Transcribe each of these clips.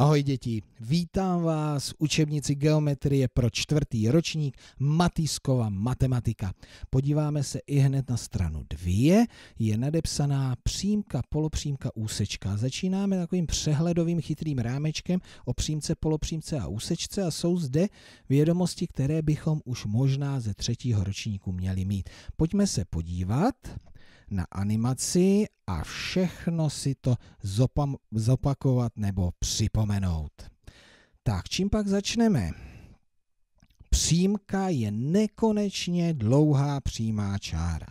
Ahoj děti, vítám vás v učebnici geometrie pro čtvrtý ročník Matýskova matematika. Podíváme se i hned na stranu dvě. je nadepsaná přímka, polopřímka, úsečka. Začínáme takovým přehledovým chytrým rámečkem o přímce, polopřímce a úsečce a jsou zde vědomosti, které bychom už možná ze třetího ročníku měli mít. Pojďme se podívat na animaci a všechno si to zopam, zopakovat nebo připomenout. Tak čím pak začneme? Přímka je nekonečně dlouhá přímá čára.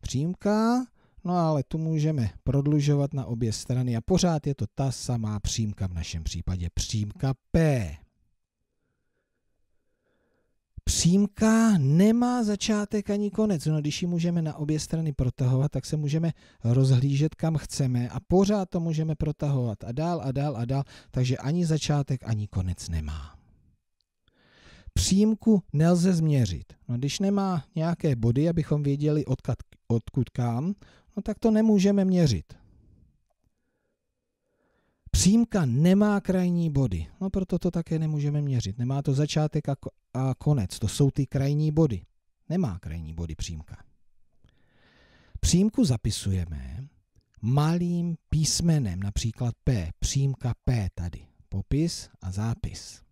Přímka, no ale tu můžeme prodlužovat na obě strany a pořád je to ta samá přímka v našem případě, přímka P. Přímka nemá začátek ani konec. No, když ji můžeme na obě strany protahovat, tak se můžeme rozhlížet kam chceme a pořád to můžeme protahovat a dál a dál a dál, takže ani začátek, ani konec nemá. Přímku nelze změřit. No, když nemá nějaké body, abychom věděli odkud, odkud kam, no tak to nemůžeme měřit. Přímka nemá krajní body, no proto to také nemůžeme měřit. Nemá to začátek a, konec, to jsou ty krajní body. Nemá krajní body přímka. Přímku zapisujeme malým písmenem, například P, přímka P tady, popis a zápis.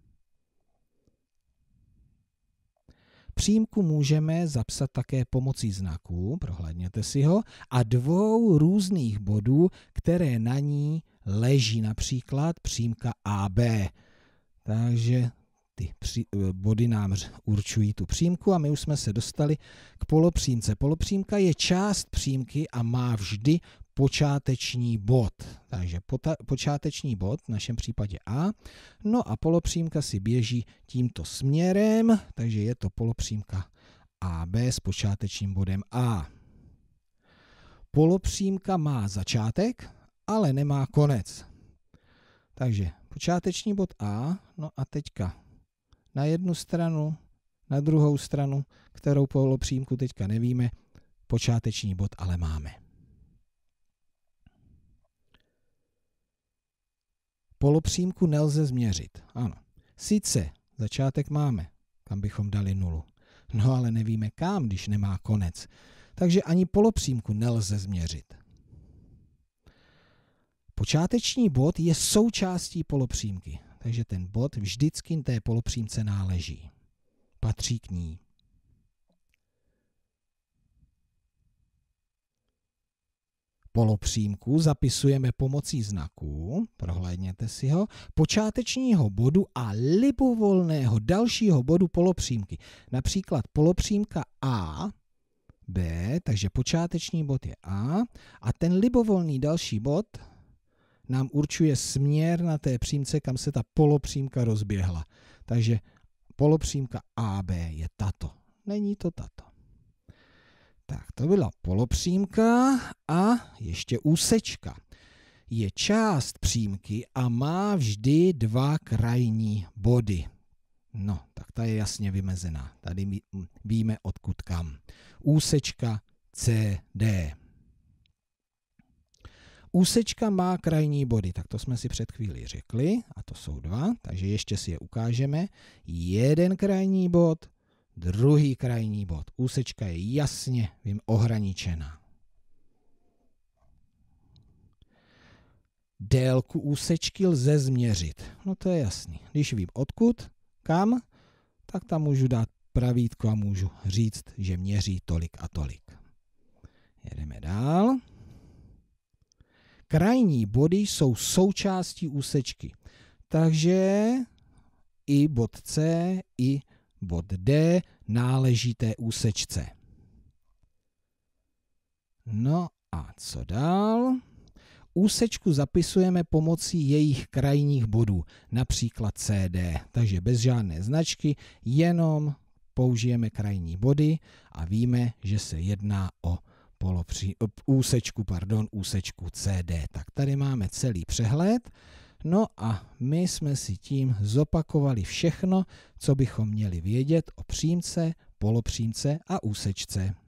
Přímku můžeme zapsat také pomocí znaků, prohlédněte si ho, a dvou různých bodů, které na ní leží například přímka AB. Takže ty eh, body nám určují tu přímku a my už jsme se dostali k polopřímce. Polopřímka je část přímky a má vždy počáteční bod. Takže počáteční bod, v našem případě A. No a polopřímka si běží tímto směrem, takže je to polopřímka AB s počátečním bodem A. Polopřímka má začátek, ale nemá konec. Takže počáteční bod A, no a teďka na jednu stranu, na druhou stranu, kterou polopřímku teďka nevíme, počáteční bod ale máme. Polopřímku nelze změřit. Ano. Sice začátek máme, kam bychom dali nulu. No ale nevíme kam, když nemá konec. Takže ani polopřímku nelze změřit. Počáteční bod je součástí polopřímky, takže ten bod vždycky té polopřímce náleží. Patří k ní. polopřímku zapisujeme pomocí znaků, prohlédněte si ho, počátečního bodu a libovolného dalšího bodu polopřímky. Například polopřímka A, B, takže počáteční bod je A a ten libovolný další bod nám určuje směr na té přímce, kam se ta polopřímka rozběhla. Takže polopřímka AB je tato. Není to tato. Tak to byla polopřímka a ještě úsečka. Je část přímky a má vždy dva krajní body. No, tak ta je jasně vymezená. Tady víme odkud kam. Úsečka CD. Úsečka má krajní body, tak to jsme si před chvílí řekli, a to jsou dva, takže ještě si je ukážeme. Jeden krajní bod, druhý krajní bod. Úsečka je jasně vím, ohraničená. Délku úsečky lze změřit. No to je jasný. Když vím odkud, kam, tak tam můžu dát pravítko a můžu říct, že měří tolik a tolik. Jedeme dál. Krajní body jsou součástí úsečky. Takže i bod C, i bod D náleží té úsečce. No a co dál? Úsečku zapisujeme pomocí jejich krajních bodů, například CD, takže bez žádné značky, jenom použijeme krajní body a víme, že se jedná o polopří, úsečku, pardon, úsečku CD. Tak tady máme celý přehled. No a my jsme si tím zopakovali všechno, co bychom měli vědět o přímce, polopřímce a úsečce.